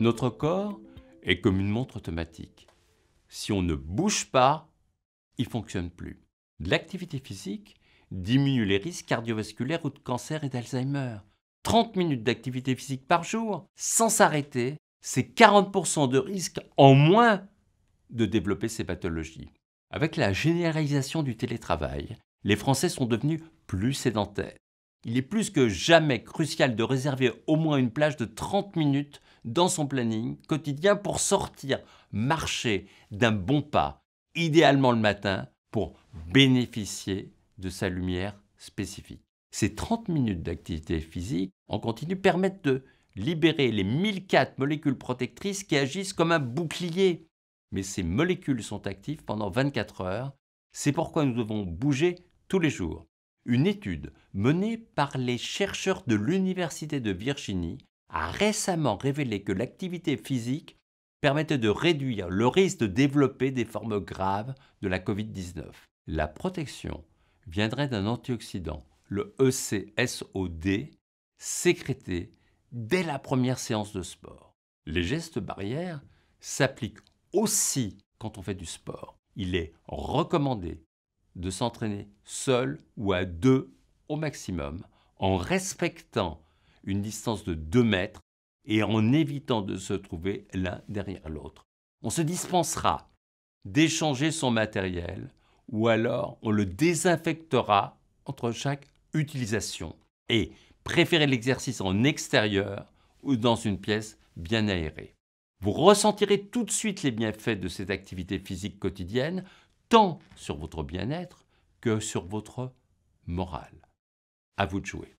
Notre corps est comme une montre automatique. Si on ne bouge pas, il ne fonctionne plus. L'activité physique diminue les risques cardiovasculaires ou de cancer et d'Alzheimer. 30 minutes d'activité physique par jour, sans s'arrêter, c'est 40% de risque en moins de développer ces pathologies. Avec la généralisation du télétravail, les Français sont devenus plus sédentaires. Il est plus que jamais crucial de réserver au moins une plage de 30 minutes dans son planning quotidien pour sortir, marcher d'un bon pas, idéalement le matin, pour bénéficier de sa lumière spécifique. Ces 30 minutes d'activité physique en continu permettent de libérer les 1004 molécules protectrices qui agissent comme un bouclier. Mais ces molécules sont actives pendant 24 heures. C'est pourquoi nous devons bouger tous les jours. Une étude menée par les chercheurs de l'Université de Virginie a récemment révélé que l'activité physique permettait de réduire le risque de développer des formes graves de la Covid-19. La protection viendrait d'un antioxydant, le ECSOD, sécrété dès la première séance de sport. Les gestes barrières s'appliquent aussi quand on fait du sport. Il est recommandé de s'entraîner seul ou à deux au maximum, en respectant une distance de 2 mètres et en évitant de se trouver l'un derrière l'autre. On se dispensera d'échanger son matériel ou alors on le désinfectera entre chaque utilisation et préférez l'exercice en extérieur ou dans une pièce bien aérée. Vous ressentirez tout de suite les bienfaits de cette activité physique quotidienne, sur votre bien-être que sur votre morale. À vous de jouer.